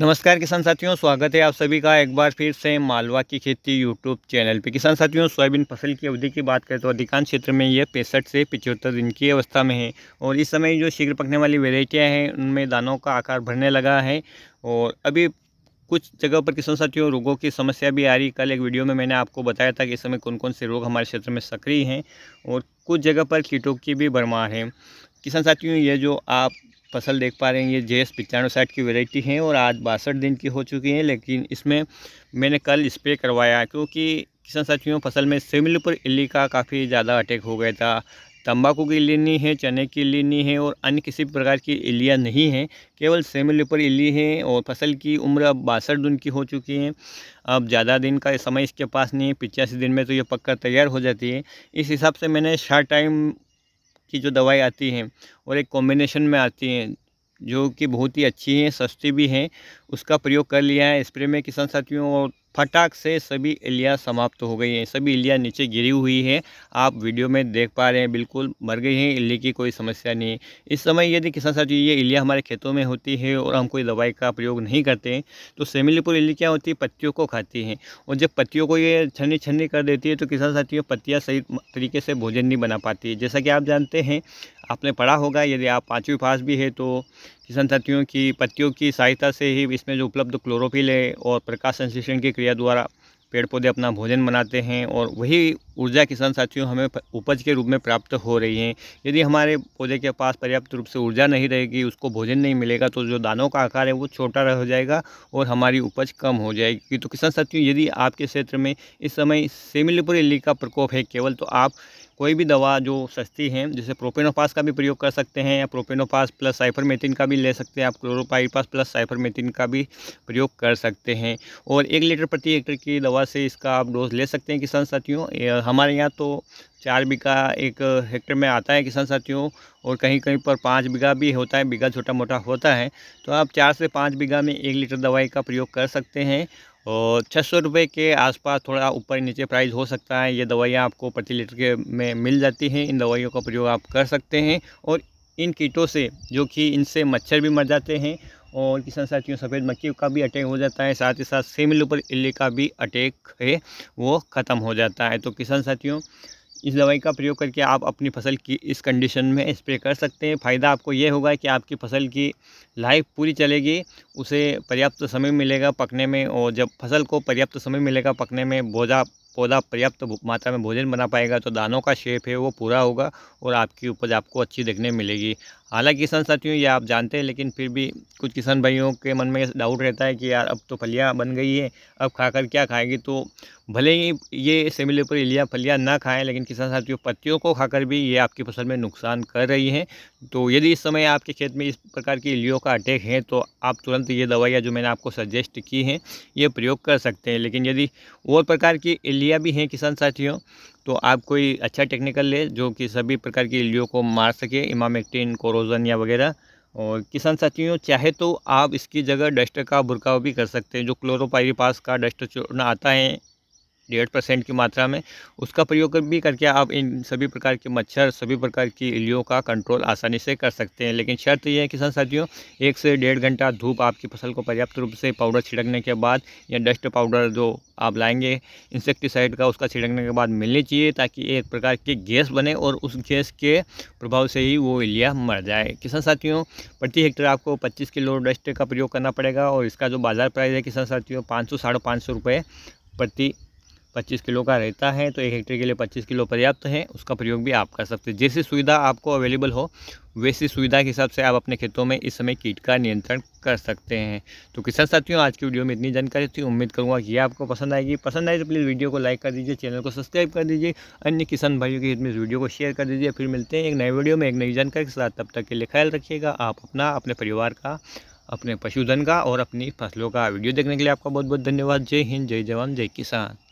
नमस्कार किसान साथियों स्वागत है आप सभी का एक बार फिर से मालवा की खेती यूट्यूब चैनल पे किसान साथियों सोयाबीन फसल की अवधि की बात करें तो अधिकांश क्षेत्र में यह पैंसठ से पिछहत्तर दिन की अवस्था में है और इस समय जो शीघ्र पकने वाली वेराइटियाँ हैं उनमें दानों का आकार भरने लगा है और अभी कुछ जगह पर किसान साथियों रोगों की समस्या भी आ रही कल एक वीडियो में मैंने आपको बताया था कि इस समय कौन कौन से रोग हमारे क्षेत्र में सक्रिय हैं और कुछ जगह पर कीटों की भी भरमार है किसान साथियों ये जो आप फसल देख पा रहे हैं ये जे एस साइड साठ की वेराइटी है और आज बासठ दिन की हो चुकी है लेकिन इसमें मैंने कल स्प्रे करवाया क्योंकि किसान साथियों फसल में सिमिल पर इली का काफ़ी ज़्यादा अटैक हो गया था तंबाकू की इली है चने की इली है और अन्य किसी प्रकार की इलियाँ नहीं हैं केवल सेमिल पर इली है और फसल की उम्र अब बासठ दिन की हो चुकी है अब ज़्यादा दिन का समय इसके पास नहीं है पिचासी दिन में तो ये पक्का तैयार हो जाती है इस हिसाब से मैंने शार्ट टाइम की जो दवाई आती हैं और एक कॉम्बिनेशन में आती हैं जो कि बहुत ही अच्छी हैं सस्ती भी हैं उसका प्रयोग कर लिया है स्प्रे में किसान साथियों और फटाक से सभी इलियाँ समाप्त हो गई हैं सभी इलियाँ नीचे गिरी हुई हैं आप वीडियो में देख पा रहे हैं बिल्कुल मर गई हैं इली की कोई समस्या नहीं इस समय यदि किसान साहब ये इलियाँ हमारे खेतों में होती है और हम कोई दवाई का प्रयोग नहीं करते हैं तो सेमिलीपुर इली क्या होती है पत्तियों को खाती हैं और जब पत्तियों को ये छन्नी छन्नी कर देती है तो किसान साथियों पत्तियाँ सही तरीके से भोजन नहीं बना पाती है जैसा कि आप जानते हैं आपने पढ़ा होगा यदि आप पाँचवीं पास भी है तो किसान साथियों की पत्तियों की सहायता से ही इसमें जो उपलब्ध क्लोरोफिल है और प्रकाश संश्लेषण की क्रिया द्वारा पेड़ पौधे अपना भोजन बनाते हैं और वही ऊर्जा किसान साथियों हमें उपज के रूप में प्राप्त हो रही है यदि हमारे पौधे के पास पर्याप्त रूप से ऊर्जा नहीं रहेगी उसको भोजन नहीं मिलेगा तो जो दानों का आकार है वो छोटा रह जाएगा और हमारी उपज कम हो जाएगी तो किसान साथियों यदि आपके क्षेत्र में इस समय सेमिलपुर इली का प्रकोप है केवल तो आप कोई भी दवा जो सस्ती है जैसे प्रोपेनोपास का भी प्रयोग कर सकते हैं या प्रोपेनोपास प्लस साइफरमेथिन का भी ले सकते हैं आप क्लोरोपाइपास प्लस साइफरमेथिन का भी प्रयोग कर सकते हैं और एक लीटर प्रति हेक्टर की दवा से इसका आप डोज ले सकते हैं किसान साथियों हमारे यहाँ तो चार बीघा एक हेक्टर में आता है किसान साथियों और कहीं कहीं पर पाँच बीघा भी होता है बीघा छोटा मोटा होता है तो आप चार से पाँच बीघा में एक लीटर दवाई का प्रयोग कर सकते हैं और तो छः सौ रुपये के आसपास थोड़ा ऊपर नीचे प्राइस हो सकता है ये दवाइयाँ आपको प्रति लीटर के में मिल जाती हैं इन दवाइयों का प्रयोग आप कर सकते हैं और इन कीटों से जो कि इनसे मच्छर भी मर जाते हैं और किसान साथियों सफ़ेद मक्खी का भी अटैक हो जाता है साथ ही साथ सेमिल ऊपर इल्ली का भी अटैक है वो ख़त्म हो जाता है तो किसान साथियों इस दवाई का प्रयोग करके आप अपनी फसल की इस कंडीशन में स्प्रे कर सकते हैं फ़ायदा आपको ये होगा कि आपकी फसल की लाइफ पूरी चलेगी उसे पर्याप्त समय मिलेगा पकने में और जब फसल को पर्याप्त समय मिलेगा पकने में बोझा पौधा पर्याप्त मात्रा में भोजन बना पाएगा तो दानों का शेप है वो पूरा होगा और आपकी उपज आपको अच्छी देखने मिलेगी हालांकि किसान साथियों ये आप जानते हैं लेकिन फिर भी कुछ किसान भाइयों के मन में डाउट रहता है कि यार अब तो फलियाँ बन गई है अब खाकर क्या खाएगी तो भले ही ये पर इलिया फलियाँ ना खाएं लेकिन किसान साथियों पत्तियों को खाकर भी ये आपकी फसल में नुकसान कर रही हैं तो यदि इस समय आपके खेत में इस प्रकार की इलियों का अटैक है तो आप तुरंत ये दवाइयाँ जो मैंने आपको सजेस्ट की हैं ये प्रयोग कर सकते हैं लेकिन यदि और प्रकार की इलियाँ भी हैं किसान साथियों तो आप कोई अच्छा टेक्निकल ले जो कि सभी प्रकार की इलियों को मार सके इमामेक्टिन कोरोजन या वगैरह और किसान साथियों चाहे तो आप इसकी जगह डस्टर का बुरकाव भी कर सकते हैं जो क्लोरोपाइरिपास का डस्टर चूर्ण आता है डेढ़ परसेंट की मात्रा में उसका प्रयोग भी करके आप इन सभी प्रकार के मच्छर सभी प्रकार की इलियों का कंट्रोल आसानी से कर सकते हैं लेकिन शर्त यह है किसान साथियों एक से डेढ़ घंटा धूप आपकी फसल को पर्याप्त रूप से पाउडर छिड़कने के बाद या डस्ट पाउडर जो आप लाएंगे इंसेक्टिसाइड का उसका छिड़कने के बाद मिलनी चाहिए ताकि एक प्रकार की गैस बने और उस गैस के प्रभाव से ही वो इलिया मर जाए किसान साथियों प्रति हेक्टर आपको पच्चीस किलो डस्ट का प्रयोग करना पड़ेगा और इसका जो बाज़ार प्राइस है किसान साथियों पाँच सौ साढ़े पाँच सौ रुपये प्रति 25 किलो का रहता है तो एक हेक्टेयर के लिए 25 किलो पर्याप्त है उसका प्रयोग भी आप कर सकते हैं जैसी सुविधा आपको अवेलेबल हो वैसी सुविधा के हिसाब से आप अपने खेतों में इस समय कीट का नियंत्रण कर सकते हैं तो किसान साथियों आज की वीडियो में इतनी जानकारी थी उम्मीद करूँगा कि आपको पसंद आएगी पसंद आए तो प्लीज़ वीडियो को लाइक कर दीजिए चैनल को सब्सक्राइब कर दीजिए अन्य किसान भाइयों के हित में इस वीडियो को शेयर कर दीजिए फिर मिलते हैं एक नए वीडियो में एक नई जानकारी के साथ तब तक के लिए ख्याल रखिएगा आप अपना अपने परिवार का अपने पशुधन का और अपनी फसलों का वीडियो देखने के लिए आपका बहुत बहुत धन्यवाद जय हिंद जय जवान जय किसान